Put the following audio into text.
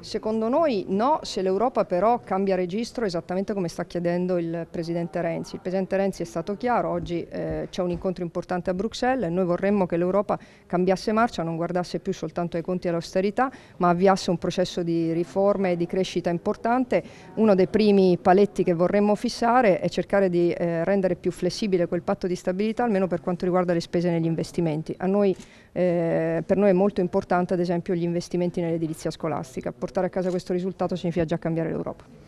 Secondo noi no, se l'Europa però cambia registro esattamente come sta chiedendo il Presidente Renzi. Il Presidente Renzi è stato chiaro, oggi eh, c'è un incontro importante a Bruxelles e noi vorremmo che l'Europa cambiasse marcia, non guardasse più soltanto ai conti e all'austerità, ma avviasse un processo di riforme e di crescita importante. Uno dei primi paletti che vorremmo fissare è cercare di eh, rendere più flessibile quel patto di stabilità, almeno per quanto riguarda le spese negli investimenti. Noi, eh, per noi è molto importante ad esempio gli investimenti nell'edilizia scolastica, portare a casa questo risultato significa già cambiare l'Europa.